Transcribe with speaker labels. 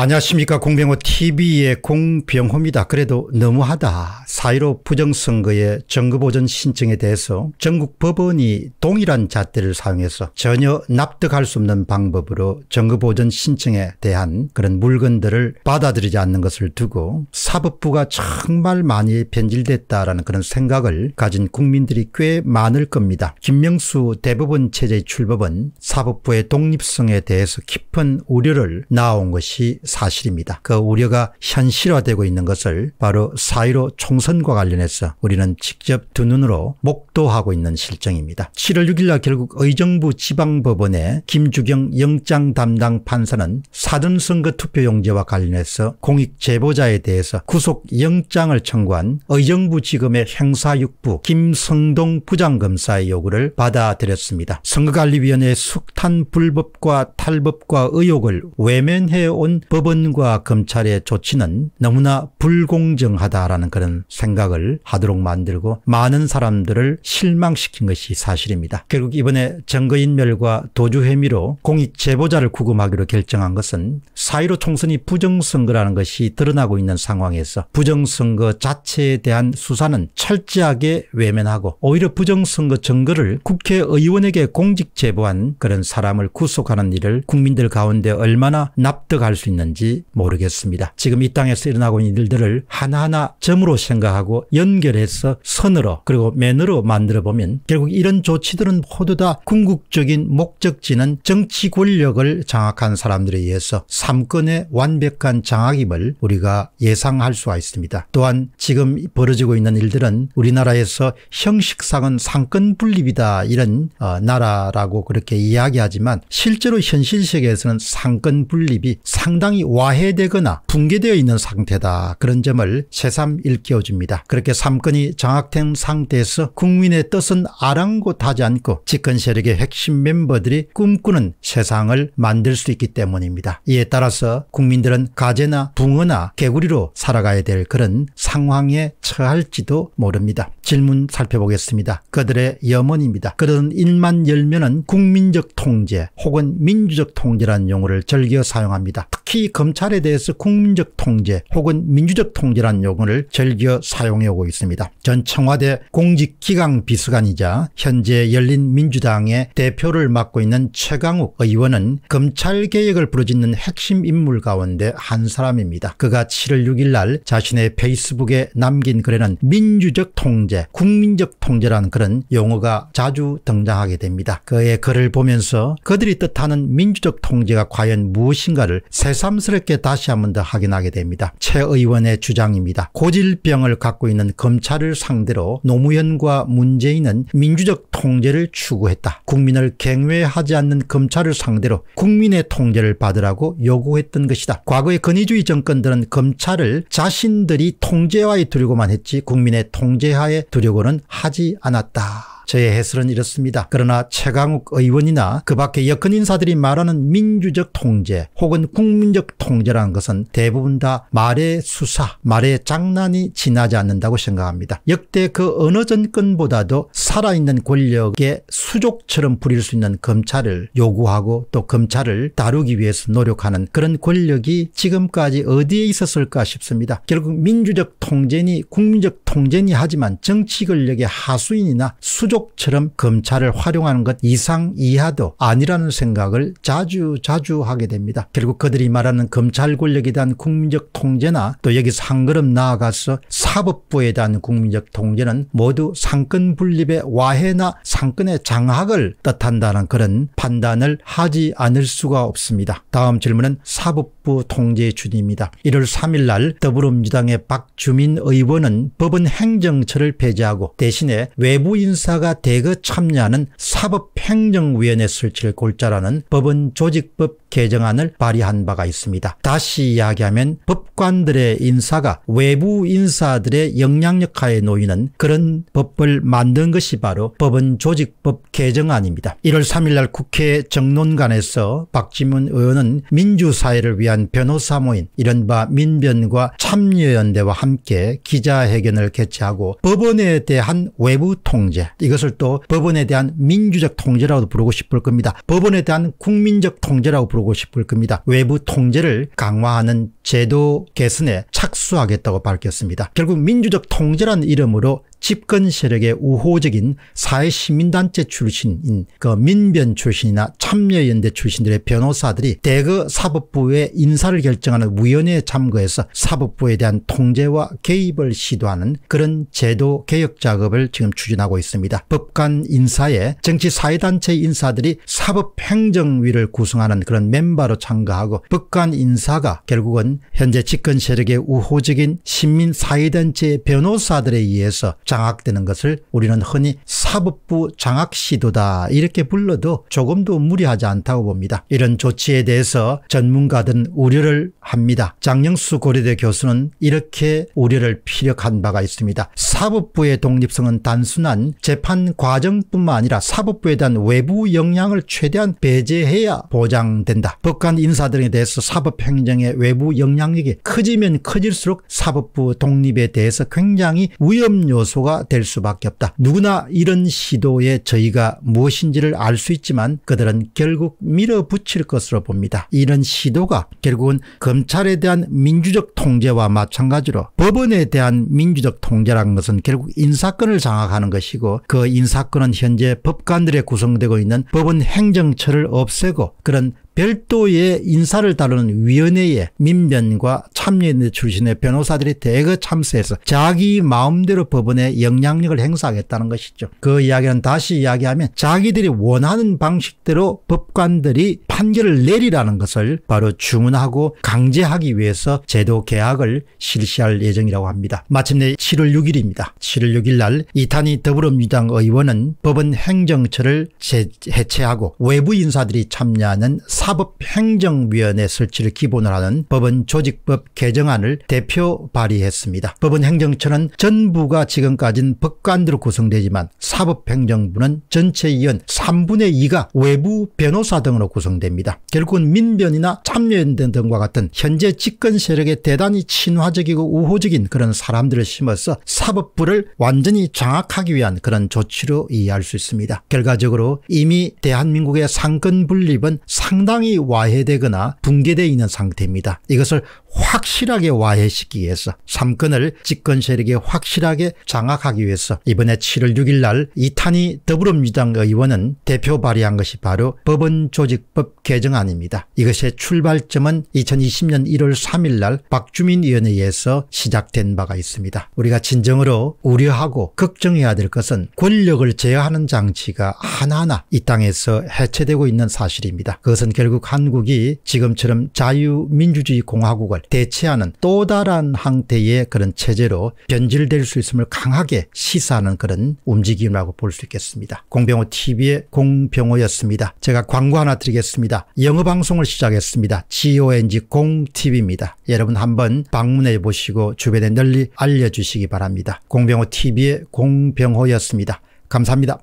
Speaker 1: 안녕하십니까 공병호 tv의 공병호입니다. 그래도 너무하다. 사1로 부정선거의 정거보전 신청에 대해서 전국 법원이 동일한 잣대를 사용해서 전혀 납득할 수 없는 방법으로 정거보전 신청에 대한 그런 물건들을 받아들이지 않는 것을 두고 사법부가 정말 많이 변질됐다라는 그런 생각을 가진 국민들이 꽤 많을 겁니다. 김명수 대법원 체제의 출범은 사법부의 독립성에 대해서 깊은 우려를 낳아온 것이 사실입니다. 그 우려가 현실화되고 있는 것을 바로 사1로 총선과 관련해서 우리는 직접 두 눈으로 목도하고 있는 실정입니다. 7월 6일 날 결국 의정부 지방법원의 김주경 영장 담당 판사는 사전선거 투표용지와 관련해서 공익 제보자에 대해서 구속영장을 청구한 의정부 지검의 행사육부 김성동 부장검사의 요구를 받아들였습니다. 선거관리위원회의 숙탄 불법과 탈법과 의혹을 외면해온 법원과 검찰의 조치는 너무나 불공정하다라는 그런 생각을 하도록 만들고 많은 사람들을 실망시킨 것이 사실입니다. 결국 이번에 증거인멸과 도주 혐의로 공익 제보자를 구금하기로 결정한 것은 4 1 5 총선이 부정선거라는 것이 드러나고 있는 상황에서 부정선거 자체에 대한 수사는 철저하게 외면하고 오히려 부정선거 증거를 국회의원에게 공직 제보한 그런 사람을 구속하는 일을 국민들 가운데 얼마나 납득할 수 있는 있는지 모르겠습니다. 지금 이 땅에서 일어나고 있는 일들을 하나하나 점으로 생각하고 연결해서 선으로 그리고 맨으로 만들어 보면 결국 이런 조치들은 모두 다 궁극적인 목적지는 정치 권력을 장악한 사람들에 의해서 삼권의 완벽한 장악임을 우리가 예상할 수가 있습니다. 또한 지금 벌어지고 있는 일들은 우리나라에서 형식상은 상권 분립이다 이런 어, 나라라고 그렇게 이야기하지만 실제로 현실 세계에서는 상권 분립이 상당 히 세상이 와해되거나 붕괴되어 있는 상태다. 그런 점을 새삼 일깨워줍니다. 그렇게 삼권이 장악된 상태에서 국민의 뜻은 아랑곳하지 않고 집권 세력의 핵심 멤버들이 꿈꾸는 세상을 만들 수 있기 때문입니다. 이에 따라서 국민들은 가재나 붕어나 개구리로 살아가야 될 그런 상황에 처할지도 모릅니다. 질문 살펴보겠습니다. 그들의 염원입니다. 그들은 입만 열면은 국민적 통제 혹은 민주적 통제라는 용어를 즐겨 사용합니다. 특히 검찰에 대해서 국민적 통제 혹은 민주적 통제란 용어를 즐겨 사용해 오고 있습니다. 전 청와대 공직기강 비서관이자 현재 열린민주당의 대표를 맡고 있는 최강욱 의원은 검찰개혁을 부르짖는 핵심 인물 가운데 한 사람입니다. 그가 7월 6일 날 자신의 페이스북에 남긴 글에는 민주적 통제 국민적 통제라는 그런 용어가 자주 등장하게 됩니다. 그의 글을 보면서 그들이 뜻하는 민주적 통제가 과연 무엇인가를 세 새삼스럽게 다시 한번 더 확인하게 됩니다. 최 의원의 주장입니다. 고질병을 갖고 있는 검찰을 상대로 노무현과 문재인은 민주적 통제를 추구했다. 국민을 경외하지 않는 검찰을 상대로 국민의 통제를 받으라고 요구했던 것이다. 과거의 권위주의 정권들은 검찰을 자신들이 통제하에 두려고만 했지 국민의 통제하에 두려고는 하지 않았다. 저의 해설은 이렇습니다. 그러나 최강욱 의원이나 그 밖의 여권 인사들이 말하는 민주적 통제 혹은 국민적 통제라는 것은 대부분 다 말의 수사, 말의 장난이 지나지 않는다고 생각합니다. 역대 그 어느 정권보다도 살아있는 권력의 수족처럼 부릴 수 있는 검찰을 요구하고 또 검찰을 다루기 위해서 노력하는 그런 권력이 지금까지 어디에 있었을까 싶습니다. 결국 민주적 통제니 국민적 통제니 하지만 정치 권력의 하수인이나 수족처럼 검찰을 활용하는 것 이상 이하도 아니라는 생각을 자주 자주 하게 됩니다. 결국 그들이 말하는 검찰 권력에 대한 국민적 통제나 또 여기서 한 걸음 나아가서 사법부에 대한 국민적 통제는 모두 상권 분립의 와해나 상권의 장악을 뜻한다는 그런 판단을 하지 않을 수가 없습니다. 다음 질문은 사법부 통제 의 주입니다 1월 3일 날 더불어민주당의 박주민 의원은 법원 부분 행정처를 폐지하고 대신에 외부 인사가 대거 참여하는 사법행정위원회 설치를 골자라는 법은 조직법 개정안을 발의한 바가 있습니다. 다시 이야기하면 법관들의 인사가 외부 인사들의 영향력하에 놓이는 그런 법을 만든 것이 바로 법원 조직법 개정안입니다. 1월 3일날 국회 정론관에서 박지문 의원은 민주사회를 위한 변호사 모임 이른바 민변과 참여연대와 함께 기자회견을 개최하고 법원에 대한 외부 통제 이것을 또 법원에 대한 민주적 통제라고 부르고 싶을 겁니다. 법원에 대한 국민적 통제라고 부르고 부고 싶을 겁니다. 외부 통제를 강화하는 제도 개선에 착수하겠다고 밝혔습니다. 결국 민주적 통제란 이름으로 집권 세력의 우호적인 사회시민단체 출신인 그 민변 출신이나 참여연대 출신들의 변호사들이 대거 사법부의 인사를 결정하는 위원회에 참가해서 사법부에 대한 통제와 개입을 시도하는 그런 제도 개혁 작업을 지금 추진하고 있습니다. 법관 인사에 정치사회단체 인사들이 사법행정위를 구성하는 그런 멤버로 참가하고 법관 인사가 결국은 현재 집권 세력의 우호적인 시민사회단체 변호사들에 의해서 장악되는 것을 우리는 흔히 사법부 장악 시도다 이렇게 불러도 조금도 무리하지 않다고 봅니다. 이런 조치에 대해서 전문가들은 우려를 합니다. 장영수 고려대 교수는 이렇게 우려를 피력한 바가 있습니다. 사법부의 독립성은 단순한 재판 과정뿐만 아니라 사법부에 대한 외부 영향을 최대한 배제해야 보장된다. 법관 인사들에 대해서 사법행정의 외부 영향력이 커지면 커질수록 사법부 독립에 대해서 굉장히 위험 요소 요소가 될 수밖에 없다. 누구나 이런 시도에 저희가 무엇인지를 알 수 있지만 그들은 결국 밀어붙일 것으로 봅니다. 이런 시도가 결국은 검찰에 대한 민주적 통제와 마찬가지로 법원에 대한 민주적 통제라는 것은 결국 인사권을 장악하는 것이고 그 인사권은 현재 법관들에 구성되고 있는 법원 행정처를 없애고 그런 별도의 인사를 다루는 위원회의 민변과 참여인들 출신의 변호사들이 대거 참석해서 자기 마음대로 법원에 영향력을 행사하겠다는 것이죠. 그 이야기는 다시 이야기하면 자기들이 원하는 방식대로 법관들이 판결을 내리라는 것을 바로 주문하고 강제하기 위해서 제도 개혁을 실시할 예정이라고 합니다. 마침내 7월 6일입니다. 7월 6일 날 이탄희 더불어민주당 의원은 법원 행정처를 해체하고 외부 인사들이 참여하는 사법행정위원회 설치를 기본으로 하는 법원 조직법 개정안을 대표 발의했습니다. 법원 행정처는 전부가 지금까지는 법관으로 구성되지만 사법행정부는 전체 위원 3분의 2가 외부 변호사 등으로 구성됩니다. 결국은 민변이나 참여연대 등과 같은 현재 집권 세력에 대단히 친화적이고 우호적인 그런 사람들을 심어서 사법부를 완전히 장악하기 위한 그런 조치로 이해할 수 있습니다. 결과적으로 이미 대한민국의 상권 분립은 상당히 와해되거나 붕괴되어 있는 상태입니다. 이것을 확 확실하게 와해시키기 위해서 3권을 집권 세력에 확실하게 장악하기 위해서 이번에 7월 6일 날 이탄희 더불어민주당 의원은 대표 발의한 것이 바로 법원 조직법 개정안입니다. 이것의 출발점은 2020년 1월 3일 날 박주민 위원회에서 시작된 바가 있습니다. 우리가 진정으로 우려하고 걱정해야 될 것은 권력을 제어하는 장치가 하나하나 이 땅에서 해체되고 있는 사실입니다. 그것은 결국 한국이 지금처럼 자유민주주의 공화국을 대체 대체하는 또 다른 항태의 그런 체제로 변질될 수 있음을 강하게 시사하는 그런 움직임이라고 볼 수 있겠습니다. 공병호TV의 공병호였습니다. 제가 광고 하나 드리겠습니다. 영어방송을 시작했습니다. GONG 공TV입니다. 여러분 한번 방문해 보시고 주변에 널리 알려주시기 바랍니다. 공병호TV의 공병호였습니다. 감사합니다.